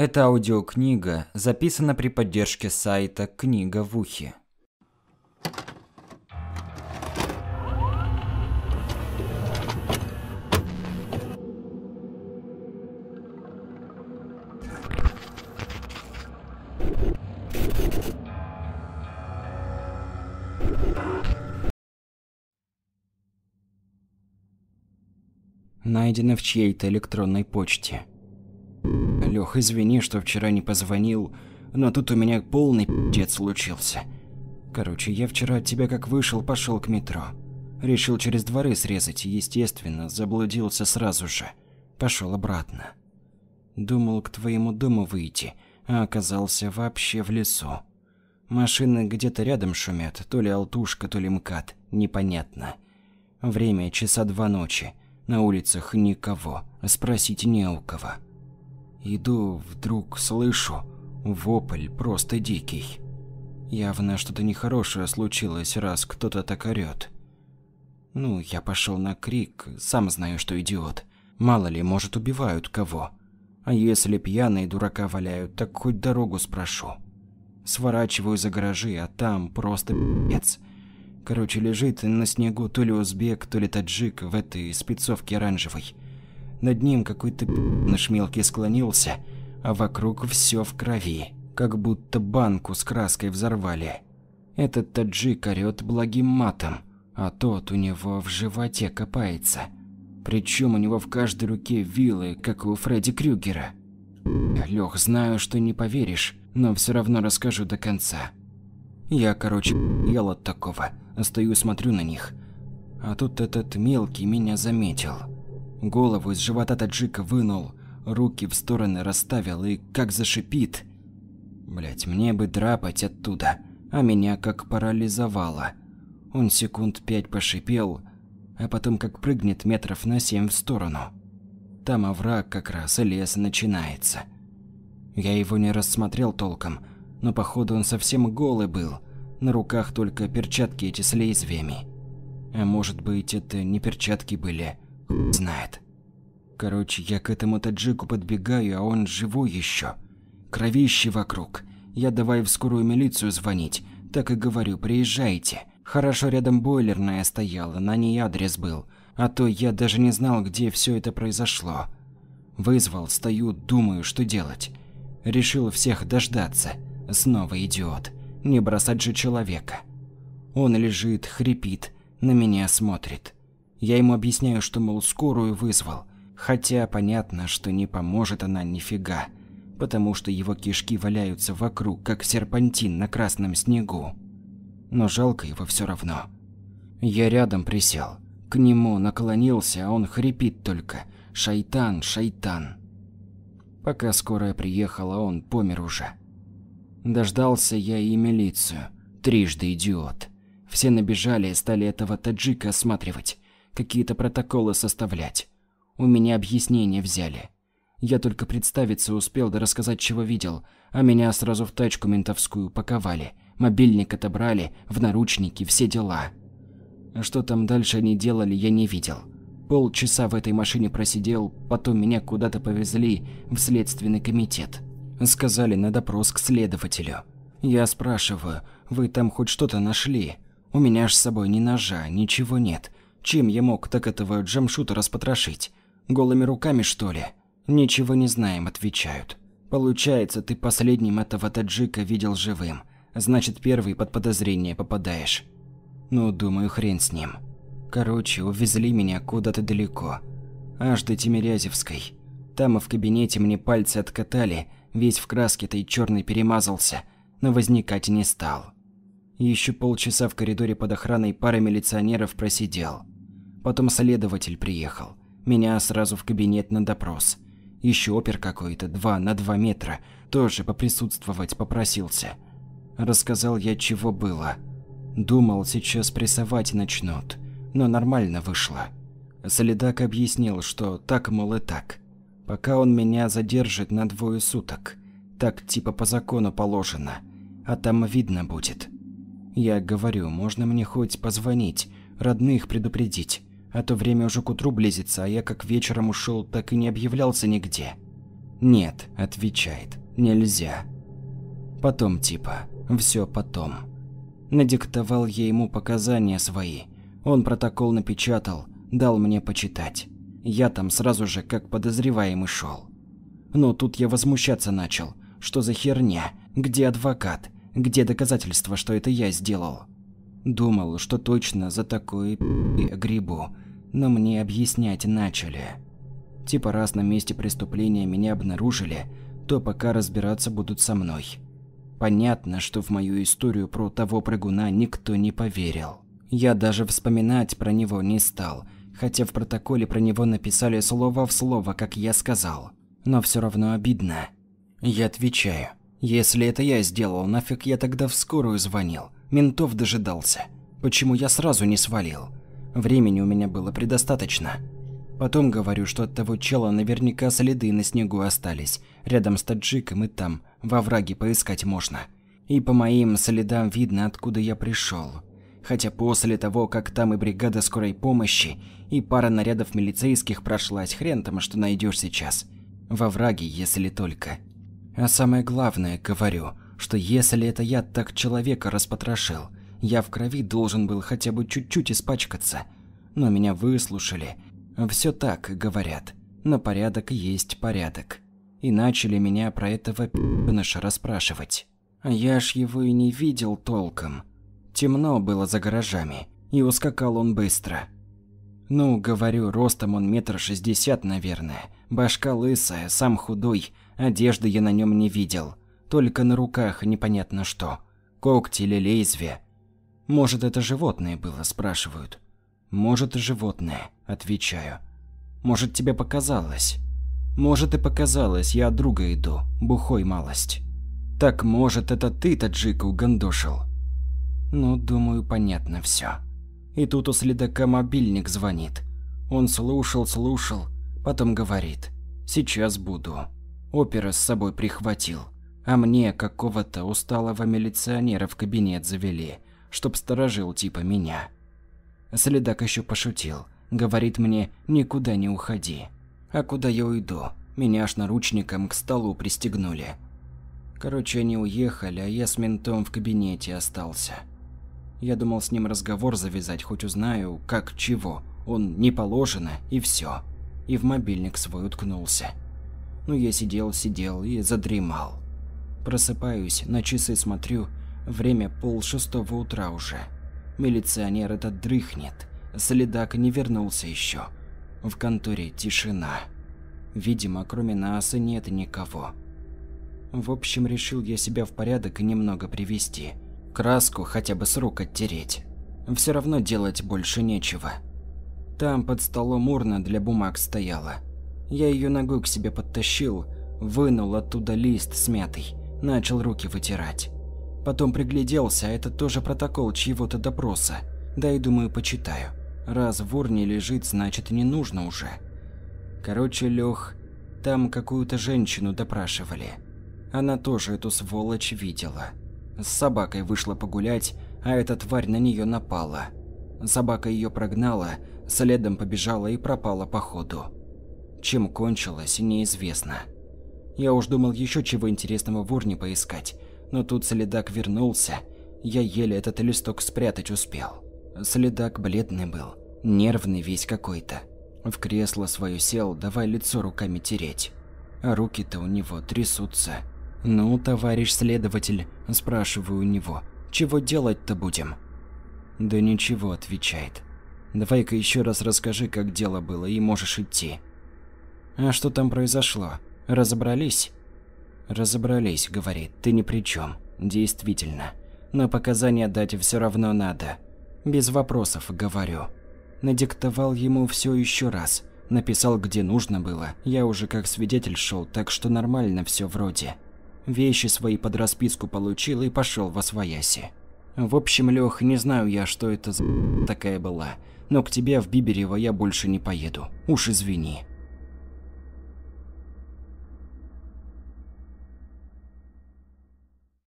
Эта аудиокнига записана при поддержке сайта «Книга в ухе». Найдено в чьей-то электронной почте – Лёх, извини, что вчера не позвонил, но тут у меня полный пи***ц случился. Короче, я вчера от тебя как вышел, пошел к метро. Решил через дворы срезать, естественно, заблудился сразу же. Пошел обратно. Думал к твоему дому выйти, а оказался вообще в лесу. Машины где-то рядом шумят, то ли алтушка, то ли МКАД, непонятно. Время часа два ночи, на улицах никого, спросить не у кого. Иду, вдруг слышу вопль просто дикий. Явно что-то нехорошее случилось, раз кто-то так орёт. Ну, я пошёл на крик, сам знаю, что идиот. Мало ли, может, убивают кого. А если пьяные дурака валяют, так хоть дорогу спрошу. Сворачиваю за гаражи, а там просто пи***ц. Короче, лежит на снегу то ли узбек, то ли таджик в этой спецовке оранжевой. Над ним какой-то наш мелкий склонился, а вокруг все в крови, как будто банку с краской взорвали. Этот таджик орёт благим матом, а тот у него в животе копается. Причем у него в каждой руке вилы, как у Фредди Крюгера. Лех, знаю, что не поверишь, но все равно расскажу до конца. Я, короче, ел от такого. А стою, смотрю на них. А тут этот мелкий меня заметил. Голову из живота таджика вынул, руки в стороны расставил и как зашипит. Блять, мне бы драпать оттуда, а меня как парализовало. Он секунд пять пошипел, а потом как прыгнет метров на семь в сторону. Там овраг как раз и лес начинается. Я его не рассмотрел толком, но походу он совсем голый был, на руках только перчатки эти с лезвиями. А может быть это не перчатки были, знает. Короче, я к этому таджику подбегаю, а он живой еще. Кровище вокруг. Я давай в скорую милицию звонить. Так и говорю, приезжайте. Хорошо рядом бойлерная стояла, на ней адрес был. А то я даже не знал, где все это произошло. Вызвал, стою, думаю, что делать. Решил всех дождаться. Снова идиот. Не бросать же человека. Он лежит, хрипит, на меня смотрит. Я ему объясняю, что, мол, скорую вызвал. Хотя понятно, что не поможет она нифига, потому что его кишки валяются вокруг, как серпантин на красном снегу. Но жалко его все равно. Я рядом присел, к нему наклонился, а он хрипит только «Шайтан, шайтан». Пока скорая приехала, он помер уже. Дождался я и милицию. Трижды идиот. Все набежали и стали этого таджика осматривать какие-то протоколы составлять. У меня объяснение взяли. Я только представиться успел да рассказать, чего видел, а меня сразу в тачку ментовскую паковали, мобильник отобрали, в наручники, все дела. А что там дальше они делали, я не видел. Полчаса в этой машине просидел, потом меня куда-то повезли в следственный комитет. Сказали на допрос к следователю. Я спрашиваю, вы там хоть что-то нашли? У меня ж с собой ни ножа, ничего нет. Чем я мог так этого джамшута распотрошить? Голыми руками, что ли? Ничего не знаем, отвечают. Получается, ты последним этого таджика видел живым. Значит, первый под подозрение попадаешь. Ну, думаю, хрен с ним. Короче, увезли меня куда-то далеко. Аж до Тимирязевской. Там и в кабинете мне пальцы откатали, весь в краске-то черной перемазался, но возникать не стал. Еще полчаса в коридоре под охраной пары милиционеров просидел. Потом следователь приехал. Меня сразу в кабинет на допрос. Еще опер какой-то, два на два метра, тоже поприсутствовать попросился. Рассказал я, чего было. Думал, сейчас прессовать начнут, но нормально вышло. Солидак объяснил, что так, мол, и так. Пока он меня задержит на двое суток. Так типа по закону положено. А там видно будет. Я говорю, можно мне хоть позвонить, родных предупредить. А то время уже к утру близится, а я как вечером ушел, так и не объявлялся нигде. Нет, отвечает, нельзя. Потом типа, все потом. Надиктовал я ему показания свои. Он протокол напечатал, дал мне почитать. Я там сразу же как подозреваемый шел. Но тут я возмущаться начал. Что за херня? Где адвокат? Где доказательства, что это я сделал? Думал, что точно за такое грибу, но мне объяснять начали. Типа раз на месте преступления меня обнаружили, то пока разбираться будут со мной. Понятно, что в мою историю про того прыгуна никто не поверил. Я даже вспоминать про него не стал, хотя в протоколе про него написали слово в слово, как я сказал. Но все равно обидно. Я отвечаю. Если это я сделал, нафиг я тогда в скорую звонил, ментов дожидался. Почему я сразу не свалил? Времени у меня было предостаточно. Потом говорю, что от того чела наверняка следы на снегу остались. Рядом с таджиком и там, во враге поискать можно. И по моим следам видно, откуда я пришел. Хотя после того, как там и бригада скорой помощи, и пара нарядов милицейских прошлась, хрен там, что найдешь сейчас. Во враге, если только. А самое главное, говорю, что если это я так человека распотрошил, я в крови должен был хотя бы чуть-чуть испачкаться. Но меня выслушали. Все так, говорят. Но порядок есть порядок. И начали меня про этого пи***ныша расспрашивать. А я ж его и не видел толком. Темно было за гаражами, и ускакал он быстро. Ну, говорю, ростом он метр шестьдесят, наверное. Башка лысая, сам худой, одежды я на нем не видел. Только на руках непонятно что. Когти или лезвие. Может, это животное было, спрашивают. Может, животное, отвечаю. Может, тебе показалось. Может, и показалось, я от друга иду, бухой малость. Так может, это ты таджика угандошил? Ну, думаю, понятно все. И тут у следака мобильник звонит. Он слушал, слушал, потом говорит. «Сейчас буду». Опера с собой прихватил. А мне какого-то усталого милиционера в кабинет завели, чтоб сторожил типа меня. Следак еще пошутил. Говорит мне, никуда не уходи. А куда я уйду? Меня аж наручником к столу пристегнули. Короче, они уехали, а я с ментом в кабинете остался. Я думал с ним разговор завязать, хоть узнаю, как чего. Он не положено, и все. И в мобильник свой уткнулся. Ну я сидел, сидел и задремал. Просыпаюсь, на часы смотрю, время пол шестого утра уже. Милиционер этот дрыхнет, следак не вернулся еще. В конторе тишина. Видимо, кроме нас и нет никого. В общем, решил я себя в порядок и немного привести – Краску хотя бы с рук оттереть. Все равно делать больше нечего. Там под столом урна для бумаг стояла. Я ее ногой к себе подтащил, вынул оттуда лист смятый, начал руки вытирать. Потом пригляделся, а это тоже протокол чьего-то допроса. Да и думаю, почитаю. Раз в урне лежит, значит не нужно уже. Короче, Лех, там какую-то женщину допрашивали. Она тоже эту сволочь видела. С собакой вышла погулять, а эта тварь на нее напала. Собака ее прогнала, следом побежала и пропала по ходу. Чем кончилось, неизвестно. Я уж думал еще чего интересного в урне поискать, но тут следак вернулся. Я еле этот листок спрятать успел. Следак бледный был, нервный весь какой-то. В кресло свое сел, давай лицо руками тереть. А руки-то у него трясутся. «Ну, товарищ следователь», – спрашиваю у него, – «чего делать-то будем?» «Да ничего», – отвечает. «Давай-ка еще раз расскажи, как дело было, и можешь идти». «А что там произошло? Разобрались?» «Разобрались», – говорит, – «ты ни при чем. Действительно. Но показания дать все равно надо. Без вопросов, говорю». Надиктовал ему все еще раз. Написал, где нужно было. Я уже как свидетель шел, так что нормально все вроде вещи свои под расписку получил и пошел во свояси. В общем, Лех, не знаю я, что это за такая была, но к тебе в Биберево я больше не поеду. Уж извини.